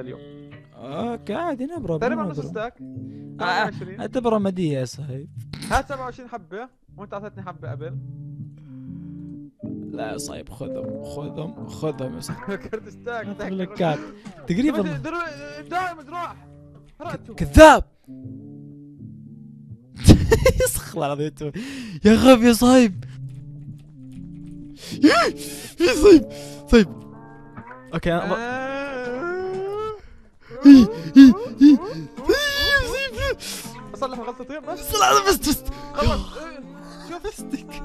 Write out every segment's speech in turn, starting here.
اليوم اه عادي نبرة تقريبا نص ستاك آه، آه، اعتبرها مدية يا صهيب هات 27 حبة وانت اعطيتني حبة قبل لا يا صايب خذهم خذهم خذهم يا صاحبي كرت ستاك كات تقريبا دائما دراع كذاب يسخ الله العظيم يا غبي يا صايب يا صايب صايب اوكي آه. صلح غلطتين طيب، بس صلح فزت فزت خلاص إيه، شو فزتك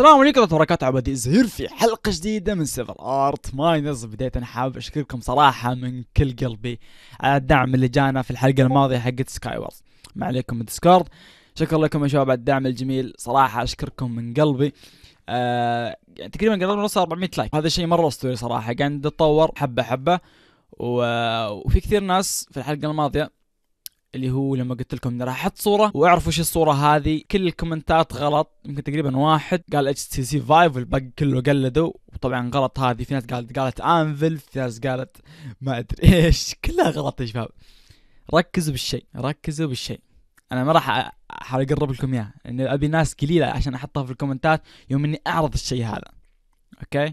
السلام عليكم ورحمة وبركاته عبادي زهير في حلقة جديدة من سيفر ارت ماينز بداية أنا اشكركم صراحة من كل قلبي على الدعم اللي جانا في الحلقة الماضية حقت سكاي وورز ما عليكم من ديسكورد شكرا لكم يا شباب على الدعم الجميل صراحة اشكركم من قلبي آه يعني تقريبا قدرنا نوصل 400 لايك هذا شيء مرة اسطوري صراحة قاعد نتطور حبة حبة و... وفي كثير ناس في الحلقة الماضية اللي هو لما قلت لكم اني راح احط صوره واعرفوا ايش الصوره هذه كل الكومنتات غلط يمكن تقريبا واحد قال اتش تي سي فايف والباقي كله قلده وطبعا غلط هذه في ناس قالت قالت انفل في ناس قالت ما ادري ايش كلها غلط يا شباب ركزوا بالشيء ركزوا بالشيء انا ما راح احاول اقرب لكم اياها لان ابي ناس قليله عشان احطها في الكومنتات يوم اني اعرض الشيء هذا اوكي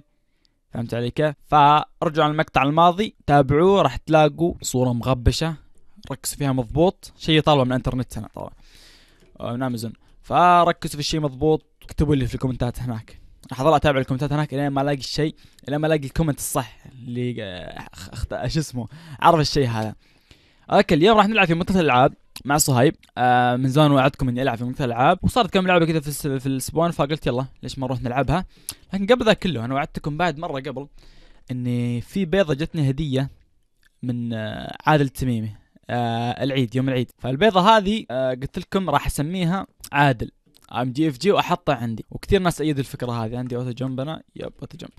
فهمت علي كيف؟ فارجعوا على المقطع الماضي تابعوه راح تلاقوا صوره مغبشه ركز فيها مضبوط شيء طالبه من الانترنت هنا طبعا من امازون آه، نعم، فركزوا في الشيء مضبوط اكتبوا لي في الكومنتات هناك اضل اتابع الكومنتات هناك الين ما الاقي الشيء الين ما الاقي الكومنت الصح اللي آه، اخت... شو اسمه عرف الشيء هذا اوكي اليوم راح نلعب في منتصف الالعاب مع صهيب آه من زمان وعدتكم اني العب في منطقه الالعاب وصارت كم لعبه كذا في, في الاسبوعين فقلت يلا ليش ما نروح نلعبها لكن قبل ذا كله انا وعدتكم بعد مره قبل اني في بيضه جتني هديه من آه، عادل التميمي آه العيد يوم العيد فالبيضه هذه آه قلت لكم راح اسميها عادل ام جي اف جي واحطه عندي وكثير ناس ايدوا الفكره هذه عندي اوتو جمب انا يب اوتو جمب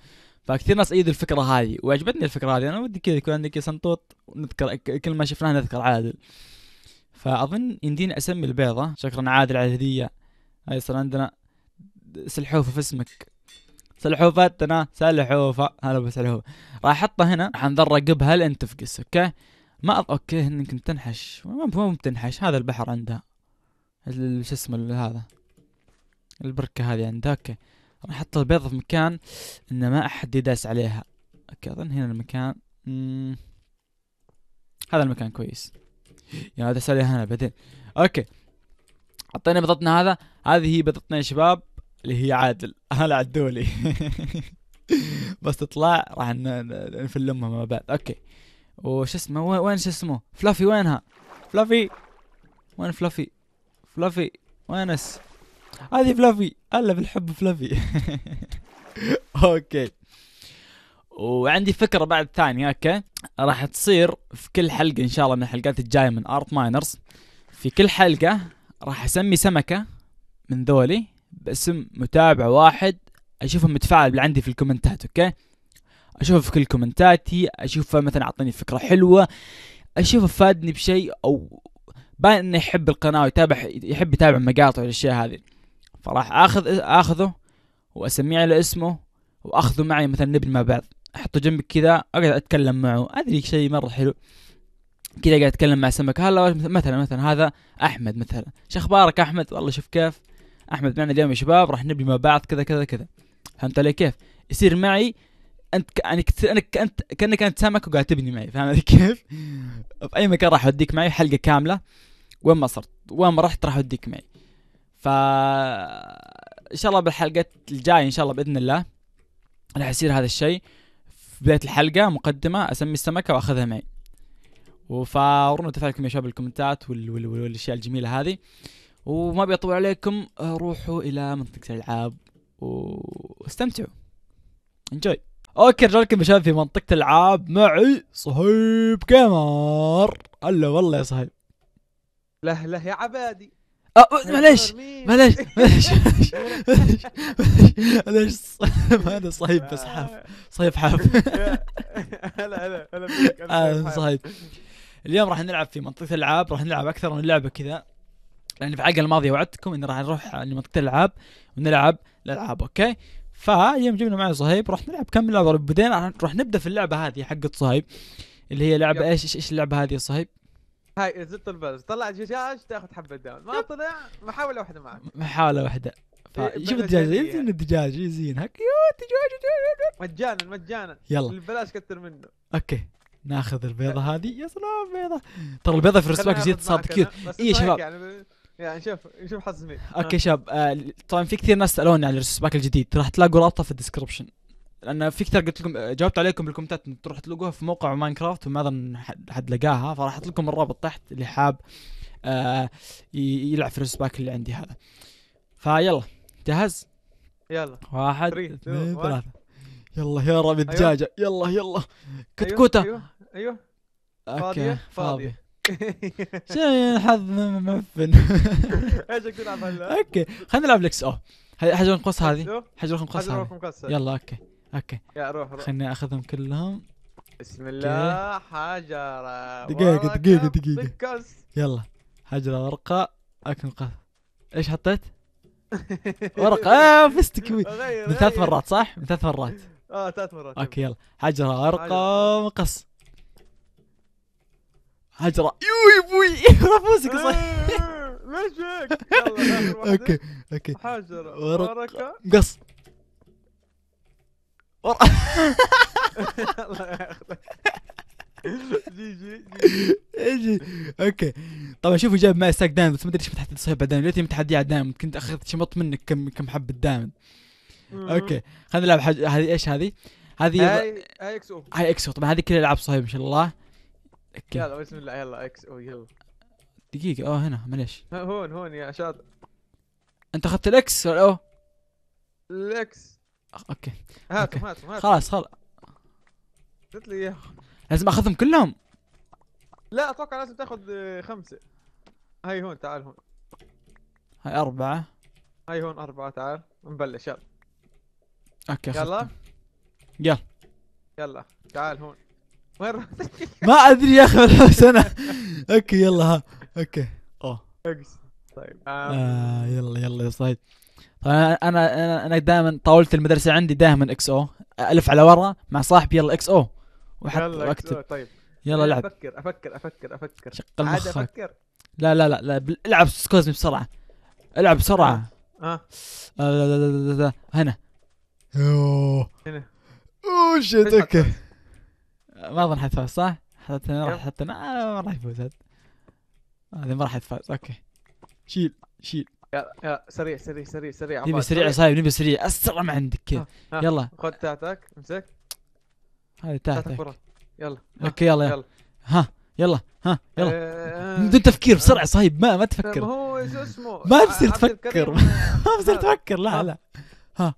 فكثير ناس ايدوا الفكره هذه وعجبتني الفكره هذه انا ودي كذا يكون عندك سنطوط نذكر كل ما شفناه نذكر عادل فاظن يمديني اسمي البيضه شكرا عادل على الهديه هاي صار عندنا سلحوفه في اسمك سلحوفتنا سلحوفه هلا بسلحوفه راح احطه هنا راح نذرقبها لين تفقس اوكي ما اوكي انك تنحش مو بتنحش هذا البحر عندها شو اسمه هذا البركه هذه عندها اوكي راح احط البيض في مكان ان ما احد يداس عليها اوكي اظن هنا المكان مم. هذا المكان كويس يا داس عليها هنا بعدين اوكي حطينا بيضتنا هذا هذه هي بيضتنا يا شباب اللي هي عادل هلا عدولي بس تطلع راح نفلمها مع بعض اوكي وش اسمه وين شو اسمه فلافي وينها فلافي وين فلافي فلافي وين اس هذه فلافي هلا بالحب فلافي اوكي وعندي فكره بعد ثانيه اوكي راح تصير في كل حلقه ان شاء الله من الحلقات الجايه من ارت ماينرز في كل حلقه راح اسمي سمكه من ذولي باسم متابع واحد اشوفهم متفاعل عندي في الكومنتات اوكي اشوفه في كل كومنتاتي اشوفه مثلا اعطاني فكره حلوه اشوفه فادني بشيء او باين انه يحب القناه ويتابع يحب يتابع مقاطع والاشياء هذه فراح اخذ اخذه واسميه على اسمه واخذه معي مثلا نبني مع بعض احطه جنبي كذا اقعد اتكلم معه ادري شيء مره حلو كذا قاعد اتكلم مع سمك هلا مثلا مثلا هذا احمد مثلا شو اخبارك احمد والله شوف كيف احمد معنا اليوم يا شباب راح نبني مع بعض كذا كذا كذا فهمت علي كيف يصير معي انت يعني انك انت كانك انت سمك وقاعد تبني معي فاهم كيف؟ في اي مكان راح اوديك معي حلقه كامله وين ما صرت وين ما رحت راح اوديك معي. ف ان شاء الله بالحلقات الجايه ان شاء الله باذن الله راح يصير هذا الشيء في بدايه الحلقه مقدمه اسمي السمكه واخذها معي. وفاورونا تفاعلكم يا شباب بالكومنتات وال... وال... والاشياء الجميله هذه. وما بيطول عليكم روحوا الى منطقه الالعاب واستمتعوا. انجوي اوكي رجع لكم يا في منطقة العاب معي صهيب جيمر هلا والله يا صهيب له له يا عبادي أه, أه، معليش معليش معليش معليش هذا صهيب بس آه. حاف صهيب حاف هلا هلا هلا آه، صهيب اليوم راح نلعب في منطقة الالعاب راح نلعب اكثر من لعبة كذا لان يعني في الحلقة الماضية وعدتكم اني راح نروح لمنطقة الالعاب ونلعب الالعاب اوكي فيوم جبنا معي صهيب رحت نلعب كم لعبه بدينا راح نبدا في اللعبه هذه حقت صهيب اللي هي لعبه ايش ايش, إيش اللعبه هذه يا صهيب؟ هاي زت البلز طلع دجاج تاخذ حبه داون ما طلع محاوله واحده معك محاوله واحده إيه، شوف الدجاج يزين الدجاج يزين هك دجاج مجانا مجانا يلا البلاش كثر منه اوكي ناخذ البيضه هذه يا سلام بيضه ترى البيضه في الرسباك زيت صارت كثير اي يا شباب يعني يعني شوف شوف حزمي اوكي شباب آه طبعا في كثير ناس سالوني على الريسورس باك الجديد راح تلاقوا رابطه في الديسكربشن لان في كثير قلت لكم آه، جاوبت عليكم بالكومنتات تروح تلقوها في موقع ماينكرافت وما اظن حد لقاها فراح احط لكم الرابط تحت اللي حاب آه يلعب في باك اللي عندي هذا فيلا جاهز؟ يلا واحد اثنين ثلاثة يلا يا رب أيوه. الدجاجة أيوة. يلا يلا أيوه، كتكوتة ايوه ايوه اوكي فاضية فاضية شيء يعني حظ معفن ايش اكون اوكي خلينا نلعب لكس او حجر القوس هذه حجر القوس هذه يلا اوكي اوكي يا روح روح خليني اخذهم كلهم بسم الله حجر دقيقة دقيقة دقيقة يلا حجر ورقة اكن قص ايش حطيت؟ ورقة اه فزت من ثلاث مرات صح؟ من ثلاث مرات اه ثلاث مرات اوكي يلا حجر ورقة مقص هجره يوي بوي رفوسك صحيح إيه، ليش هيك؟ اوكي اوكي حجره ورقه مقص الله يخليك جي جي جي اوكي طبعا شوفوا جاب معي ساك دايم بس ما ادري ايش متحدي صحيح بعدين ليتني متحدي على دايم كنت اخذت شمط منك كم كم حبه دايم اوكي خلينا نلعب هذه ايش هذه؟ هذه هاي اكس اكسو هاي اكسو طبعا هذه كلها العاب صهيب ما شاء الله اوكي يلا بسم الله يلا اكس او يلا دقيقة اه هنا معليش هون هون يا شاطر انت اخذت الاكس ولا او؟ الاكس آه، اوكي هاتهم هاتهم هاتهم خلاص خلاص قلت لي اياه لازم اخذهم كلهم لا اتوقع لازم تاخذ آه، خمسة هاي هون تعال هون هاي أربعة هاي هون أربعة تعال نبلش يلا اوكي يلا يلا يلا تعال هون ما ادري يا اخي انا اوكي يلا ها اوكي اوه طيب آه يلا يلا يا صايد انا انا انا دائما طاوله المدرسه عندي دائما اكس او الف على ورا مع صاحبي يلا اكس او واحط واكتب طيب يلا لعب افكر افكر افكر افكر شق مخك افكر لا لا لا لا العب سكوزمي بسرعه العب بسرعه آه. آه. هنا اوه هنا اوه شيت اوكي ما اظن حتفوز صح؟ حطينا راح حطينا ما راح يفوز هذا ما راح يتفاز اوكي شيل شيل يلا يلا سريع سريع سريع سريع نبي سريع صايب نبي سريع اسرع ما عندك كذا يلا خذ تحتك امسك هذه تحتك يلا اوكي يلا يلا ها يلا ها يلا آه. بدون تفكير بسرعه صايب ما ما طيب، تفكر هو شو اسمه ما بصير تفكر ما بصير تفكر لا لا ها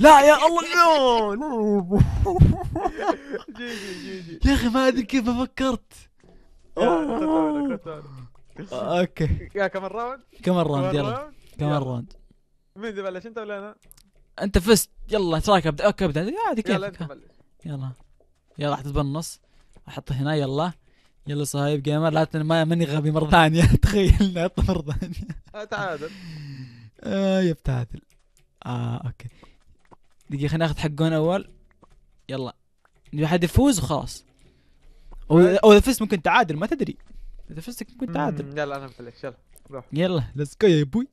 لا يا الله نو يا اخي ما ادري كيف فكرت اوكي يا كم الراوند؟ كم الراوند يلا كم الراوند؟ مين تبلش انت ولا انا؟ انت فزت يلا ايش رايك ابدا اوكي ابدا عادي كيف يلا انت يلا يلا احط بالنص احط هنا يلا يلا صايب جيمر لا ما ماني غبي مره ثانيه تخيل لا مره ثانيه تعادل اه يبتعدل اه اوكي دقيقة خلينا ناخذ حقون أول يلا نبي حد يفوز وخلاص أو إذا فزت ممكن تعادل ما تدري إذا فزت ممكن تعادل يلا أنا بفلك يلا روح يلا ليتس جو يا بوي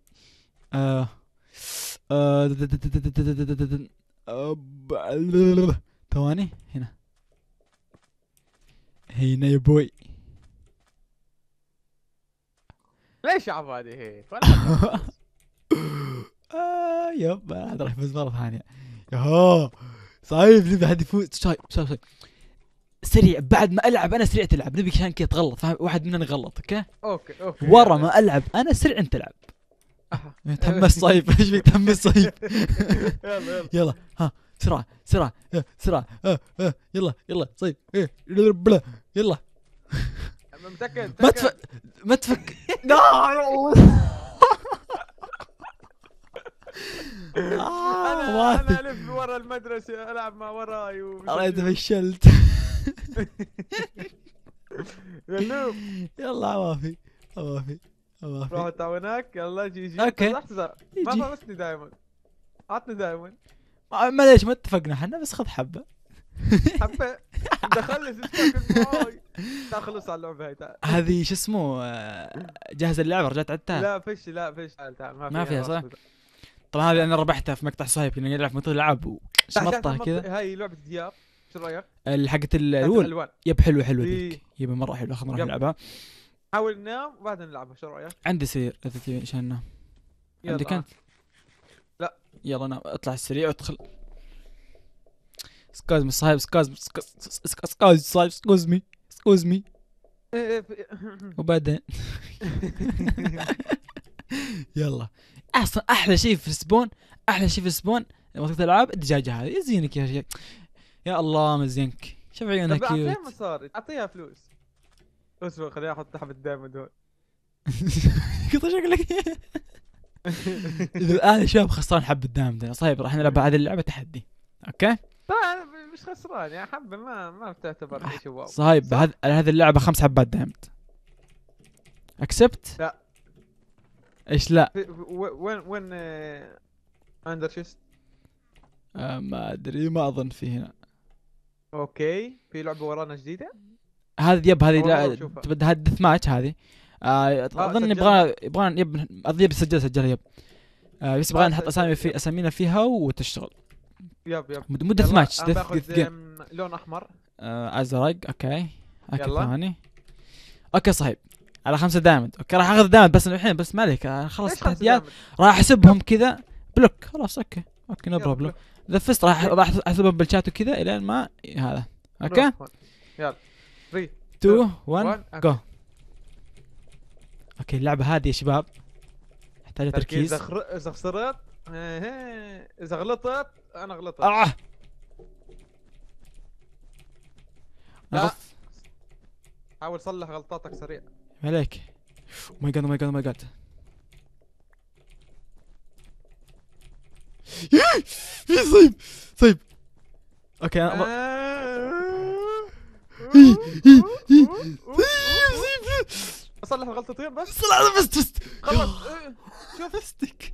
ثواني هنا هنا يا بوي ليش يا عبادي هيك؟ يب هذا راح يفوز مره ثانيه ها صايف نبي حد يفوز شايف شايف شايف سريع بعد ما العب انا سريع تلعب نبي عشان كذا تغلط فاهم واحد مننا غلط اوكي اوكي اوكي ورا ما العب انا سريع انت العب تحمس صايف ايش فيك تحمس صايف يلا يلا يلا ها سرعة سرعة سرعة يلا يلا صيف إيه، يلا متأكد ما تفك ما تفك لا انا انا الف ورا المدرسه العب مع وراي والله تفشلت غلوب يلا عوافي عوافي عوافي روح هناك يلا جي جي اوكي طيب، لحظه ما خلصني دائما عطني دائما معليش ما اتفقنا احنا بس خذ حبه حبه دخلني تخلص على اللعبه هاي تعال هذه شو اسمه آه، جهز اللعبه رجعت عدتها لا فش لا فش تعال تعال ما فيها صح؟ طبعا هذه انا ربحتها في مقطع صايب كنا نلعب في العاب وشمطه كذا هاي لعبه ذياب شو رايك؟ حقت الالوان يب حلوه حلوه ذيك يب مره حلوه خلينا نروح نلعبها حاول ننام وبعدين نلعبها شو رايك؟ عندي سرير اذا تبي عشان ننام عندك انت؟ لا يلا نام اطلع السريع وادخل سكوز مي صاحب سكوز سكوز صاحب سكوز مي سكوز مي وبعدين يلا اصلا احلى شيء في سبون احلى شيء في سبون لما تلعب الدجاجه هذه يزينك إيه يا شيخ يا الله مزينك شوف عيونك كيوت اعطيها مصاري اعطيها فلوس اسمع خليني احط حبه دايموند هذول قطع شكلك اذا انا شباب خسران حبه ده صايب راح نلعب هذه اللعبه تحدي اوكي طيب، مش خسران يا حبه ما ما بتعتبر شيء واو صايب هذه اللعبه خمس حبات دايموند اكسبت لا ايش لا وين وين اندر آه، تشيست آه، ما ادري ما اظن في هنا اوكي في لعبه ورانا جديده هذه يب هذه لا هذه ديث ماتش هذه آه، اظن يبغى يبغى يب اظن يب سجل سجلها يب بس يبغى نحط اسامي في اسامينا فيها وتشتغل يب يب مدة ماتش ديث لون احمر ازرق اوكي اوكي ثاني اوكي صحيح على خمسة دايموند اوكي راح اخذ دايموند بس الحين بس مالك آه، خلص التحديات راح احسبهم كذا بلوك خلاص اوكي اوكي نو بروبلم ذا فيست راح راح احسبهم بالشات وكذا الين ما هذا اوكي يلا 3 2 1 جو اوكي اللعبه هذه يا شباب محتاجه تركيز اذا خسرت إيه، اذا غلطت انا غلطت اه حاول صلح غلطاتك سريع ما عليك او ماي جاد او ماي جاد او ماي جاد صيب صيب اوكي انا إيه، إيه، إيه، اصلح صيب طيب الغلطتين بس صلح بس بس خلص شوف استك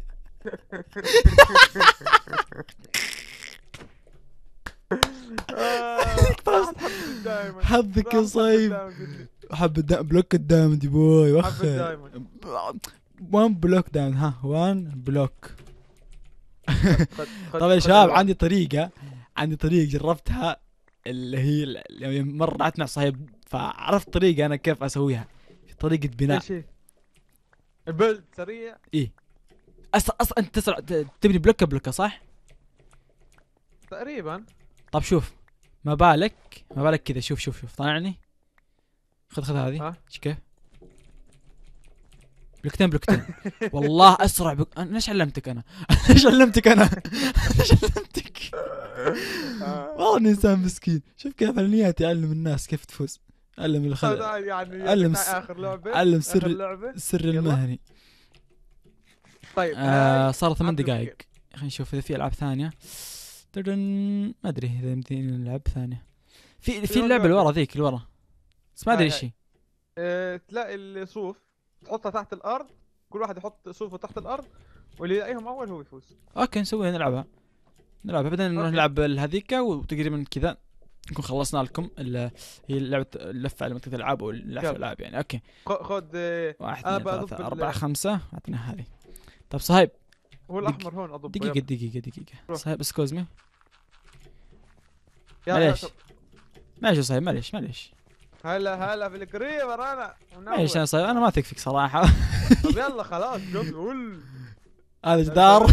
حظك يا صيب حب الدا... بلوك الدايموند بوي وخ حب الدايموند وان بلوك دايموند ها وان بلوك طيب يا شباب عندي طريقه عندي طريقه جربتها اللي هي اللي يعني مره مع صاحب فعرفت طريقه انا كيف اسويها طريقه بناء ايش البلد سريع ايه اصلا اصلا انت تسرع تبني بلوكه بلوكه صح؟ تقريبا طب شوف ما بالك ما بالك كذا شوف شوف شوف طالعني خذ خذ هذه ايش كيف؟ بلوكتين بلوكتين والله اسرع بك انا ليش علمتك انا؟ ليش علمتك انا؟ ليش علمتك؟ آه. والله اني انسان مسكين شوف كيف انا نيتي اعلم الناس كيف تفوز علم الخلق يعني علم س... اخر لعبه علم سر لعبة. السر المهني طيب آه, آه، صار ثمان دقائق خلينا نشوف اذا في العاب ثانيه ما ادري اذا يمديني نلعب ثانيه في في اللعبه اللي ورا ذيك اللي ورا بس ما ادري آه، شيء اه تلاقي الصوف تحطها تحت الارض كل واحد يحط صوفه تحت الارض واللي يلاقيهم اول هو يفوز اوكي نسويها نلعبها نلعبها بعدين نروح نلعب هذيك وتقريبا كذا نكون خلصنا لكم هي لعبه اللفه على منطقه الالعاب او الالعاب يعني اوكي خذ آه، واحد ثلاثة أربعة خمسة اعطينا هذه طيب صهيب هو الاحمر هون اضبه دقيقة دقيقة دقيقة صهيب اسكوز مي معليش معليش يا صهيب معليش معليش هلا هلا في الكريم انا ايش انا صاير انا ما اثق فيك صراحه طيب يلا خلاص شوف قول هذا يعني جدار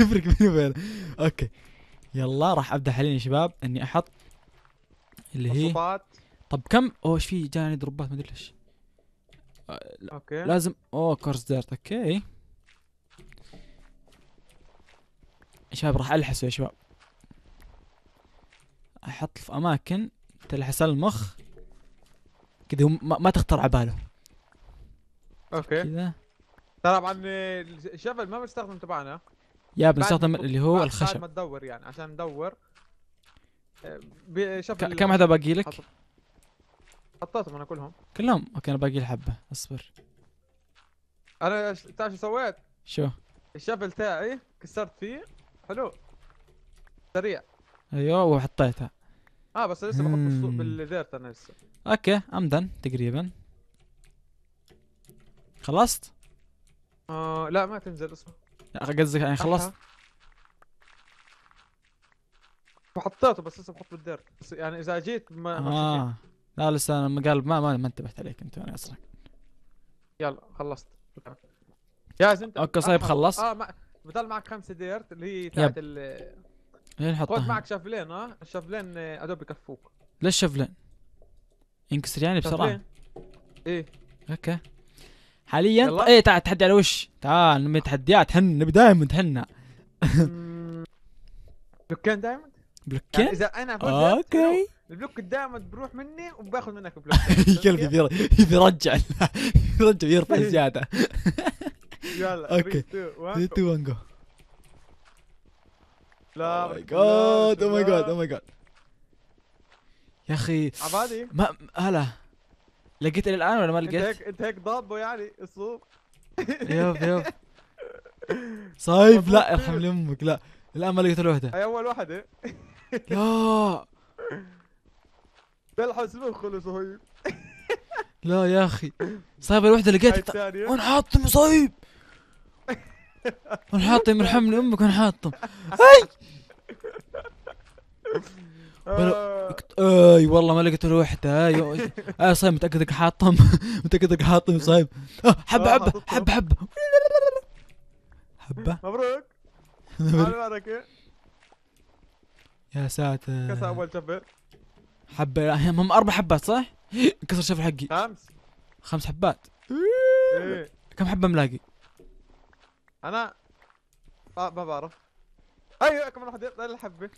يفرق بيني وبينه اوكي يلا راح ابدا حاليا يا شباب اني احط اللي هي الصبات. طب كم اوه ايش في جاني دروبات ما ادري ليش أه، اوكي لازم اوه كورس ديرت اوكي شباب راح الحسه يا شباب احط في اماكن تلحس المخ كذا ما تخطر على باله اوكي كذا طبعا الشفل آه، ما بنستخدم تبعنا يا بنستخدم اللي هو الخشب عشان ما تدور يعني عشان ندور آه، كم هذا باقي لك؟ حطيتهم انا كلهم كلهم اوكي انا باقي حبه اصبر انا تعرف شو سويت؟ شو؟ الشفل تاعي كسرت فيه حلو سريع ايوه وحطيتها اه بس لسه بحط بالسوق بالديرت انا لسه اوكي امدن تقريبا خلصت؟ آه لا ما تنزل اصبر قصدك يعني خلصت؟ وحطيته بس لسه بحط بالديرت بس يعني اذا جيت ما اه يعني. لا لسه انا قال ما ما, ما انتبهت عليك انت انا يعني اصلا يلا خلصت جاهز انت اوكي صايب خلصت اه ما... بضل معك خمسه ديرت اللي هي تاعت ليه نحطها خذ معك شافلين ها الشافلين ادوب آه، بكفوك ليش شافلين؟ انكسر يعني بسرعه ايه اوكي حاليا يلا. ايه تعال تحدي على وش تعال نبي تحديات هن نبي دايموند تهنى بلوكين دايموند بلوكين؟ يعني اذا انا اوكي البلوك الدايموند بروح مني وباخذ منك بلوك كلب يرجع يرجع يرفع زياده يلا اوكي 3 2 1 جو لا ماي جاد او ماي جاد او ماي جاد يا اخي عبادي ما هلا لقيت الى الان ولا ما لقيت؟ انت هيك انت هيك ضابه يعني الصوب يب يب صايب لا ارحم امك لا الان ما لقيت الوحده هي اول وحده يا بالحس خلص هي لا يا اخي صايب الوحده لقيت حاطه مصايب انا حاطم ارحمني امك انا اي اي والله ما لقيت الا وحده اي آه صايم متاكدك حاطم انك حاطم صايم حبه حبه حبه حبه حبه مبروك مبروك يا ساتر كسر اول شفه حبه هم اربع حبات صح؟ كسر شفر حقي خمس خمس حبات إيه. كم حبه ملاقي؟ انا آه، ما بعرف ايوه كمان واحد يطلع الحبه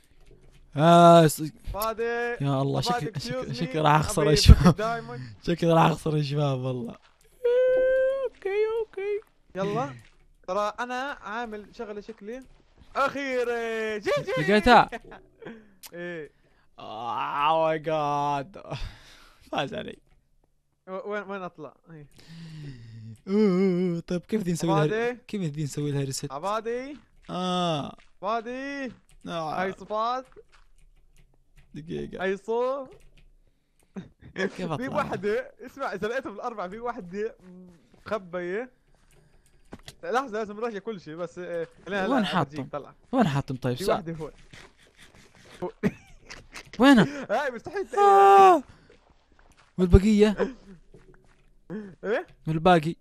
آه فادي يا الله شكلي شكلي شكل راح اخسر الشباب شكلي راح اخسر الشباب والله اوكي اوكي يلا ترى انا عامل شغله شكلي اخيرا جي جي لقيتها ايه اوه ماي جاد فاز علي وين وين اطلع؟ إيه. طيب كيف بدي نسوي لها كيف بدي نسوي لها ريست؟ عبادي اه عبادي آه. هاي صفات دقيقة هاي صوب كيف في وحدة اسمع اذا لقيتهم بالأربعة في وحدة مخبية لحظة لازم نراجع كل شيء بس إيه، خلينا وين حاطهم؟ وين حاطهم طيب؟ في وحدة هون وينها؟ هاي مستحيل آه. والبقية؟ ايه؟ والباقي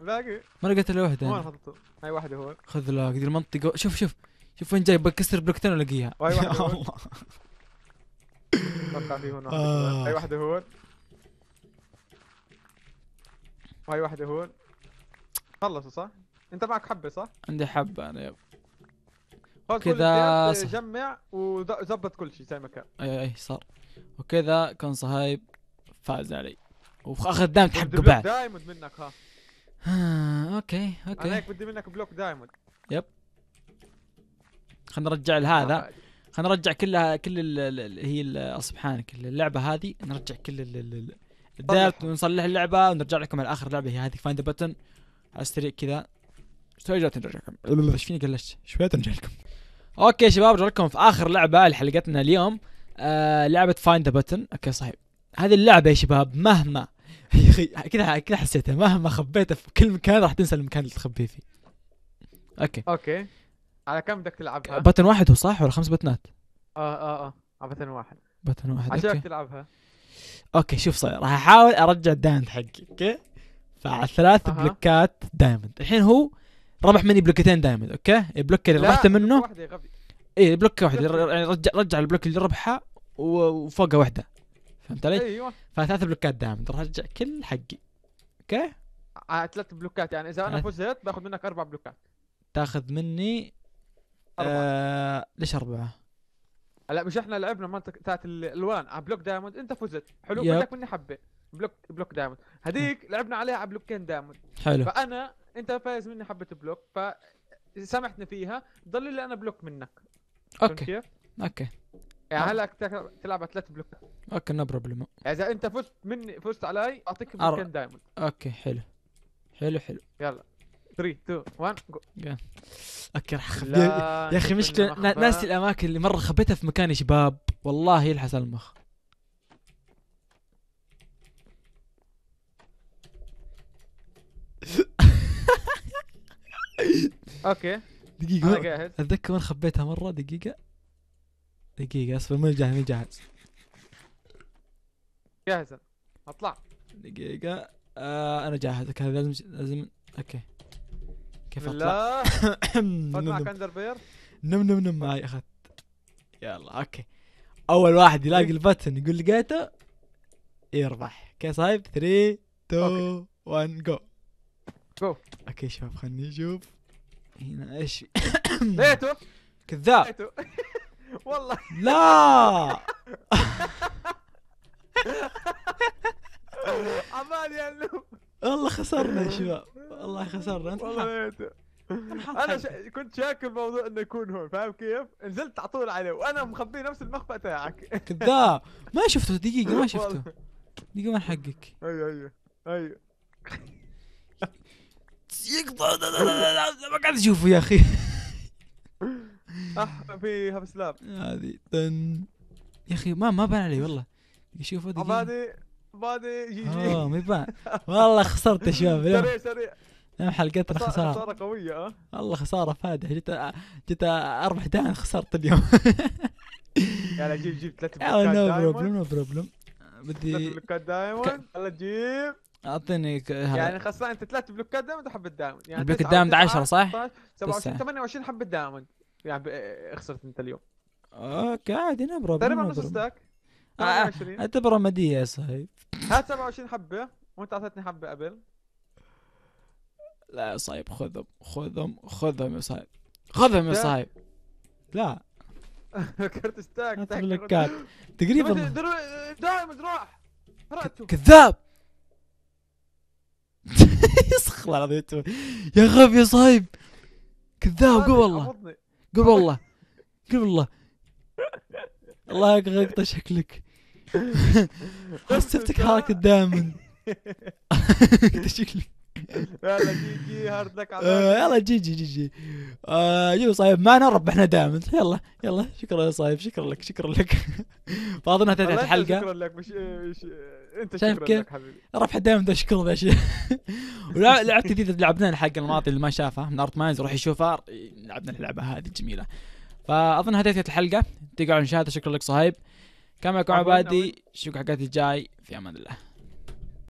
باقي ما لقيت الا واحده وين حطيته؟ هاي واحده هو خذ لا قدر المنطقه شوف شوف شوف وين جاي بكسر بلوكتين ولاقيها هاي واحده هو اتوقع في هون آه. هاي واحده هو هاي واحده هو خلصوا صح؟ انت معك حبه صح؟ عندي حبه انا يب كذا جمع وظبط كل شيء زي ما كان اي اي صار وكذا كان صهايب فاز علي واخذ دام حقه بعد دايم منك ها آه، اوكي اوكي انا هيك بدي منك بلوك دايموند يب خلينا نرجع لهذا آه، خلينا نرجع كلها كل ال هي سبحانك اللعبه هذه نرجع كل الدارت ونصلح اللعبه ونرجع لكم على اخر لعبه هي هذه فايند بتن على السريع كذا شوي نرجع لكم ايش فيني قلشت شوي نرجع لكم اوكي شباب رجع لكم في اخر لعبه لحلقتنا اليوم آه لعبه فايند بتن اوكي صحيح هذه اللعبه يا شباب مهما يا اخي كذا كذا حسيتها مهما خبيته في كل مكان راح تنسى المكان اللي تخبيه فيه اوكي اوكي على كم بدك تلعبها؟ بطن واحد هو صح ولا خمس بطنات؟ اه اه اه على بطن واحد بطن واحد عشان اوكي تلعبها اوكي شوف صاير راح احاول ارجع الدايموند حقي اوكي فعلى ثلاث أه. بلوكات دايموند الحين هو ربح مني بلوكتين دايموند اوكي البلوك اللي ربحته منه واحده غبي اي بلوك واحدة إيه، رجع رجع البلوك اللي ربحه وفوقها واحده فهمت علي؟ ايوه فثلاث بلوكات دائما ترجع كل حقي اوكي؟ على آه، ثلاث بلوكات يعني اذا انا فزت باخذ منك اربع بلوكات تاخذ مني أربعة. آه... ليش اربعه؟ هلا مش احنا لعبنا منطقه تاعت الالوان على آه، بلوك دايموند انت فزت حلو بدك مني حبه بلوك بلوك دايموند هذيك لعبنا عليها على بلوكين دايموند حلو فانا انت فايز مني حبه بلوك ف سامحتني فيها ضل لي انا بلوك منك اوكي اوكي يعني هلا تلعب على ثلاث بلوكات اوكي نو بروبلم اذا انت فزت مني فزت علي اعطيك بلوكين دايموند اوكي حلو حلو حلو يلا 3 2 1 جو اوكي راح اخبي يا اخي مشكله ناسي الاماكن اللي مره خبيتها في مكان شباب والله يلحس المخ اوكي دقيقة انا جاهز اتذكر وين خبيتها مرة دقيقة دقيقة اصبر مو جاهز مو جاهز جاهز اطلع دقيقة آه انا جاهز كان لازم لازم اوكي كيف اطلع؟ نم اندر بير نم نم نم معي اخذت يلا اوكي اول واحد يلاقي إيه. البتن يقول لقيته يربح اوكي صايب 3 2 1 جو جو اوكي شباب خلني اشوف هنا ايش لقيته كذاب والله لا عمالي انه والله خسرنا يا شباب والله خسرنا انت والله انا شا... كنت شاك الموضوع انه يكون هون فاهم كيف؟ نزلت على طول عليه وانا مخبي نفس المخبأ تاعك كذاب ما شفته دقيقه ما شفته دقيقه من حقك ايوه ايوه ايوه يقطع ما قاعد اشوفه يا اخي اح في هاف سلاب هذه تن يا اخي ما ما بان علي والله هذه بادي بادي جي جي اه ما يبان والله خسرت يا شباب سريع سريع يوم حلقتنا خساره خساره قويه اه والله خساره فادحه جيت جيت اربح دائما خسرت اليوم يلا جيب جيب ثلاث بلوكات نو بروبلم نو بروبلم بدي ثلاث بلوكات دائما يلا جيب اعطيني يعني خسران انت ثلاث بلوكات دائما وحبة دائما يعني البلوك الدائم 10 صح؟ 27 28 حبة دائما يعني خسرت انت اليوم اوكي عادي نبرة تقريبا نص ستاك 28 اعتبره مدية يا صاحبي هات 27 حبة وانت اعطيتني حبة قبل لا يا صايب خذهم خذهم خذهم يا صايب خذهم يا صايب لا كرت ستاك كات تقريبا دائما راح كذاب يسخ العظيم يا غبي يا صايب كذاب قول والله قل والله قل والله الله يقطع شكلك حسبتك حركة دائما شكلك يلا جي جي هارد لك آه، يلا جي جي جي جي آه، صايب معنا ربحنا دائما يلا يلا شكرا يا صايب شكرا لك شكرا لك فاضل انها انتهت الحلقه شكرا لك مش انت شايف كيف؟ رفع دائما ده ذا ذا شيء ولعبت كثير لعبنا حق الماضي اللي ما شافها من ارت ماينز روح يشوفها لعبنا اللعبه هذه الجميله فاظن هذه الحلقه تقعد عن شكرا لك صهيب كان معكم عبادي شوف حلقاتي الجاي في امان الله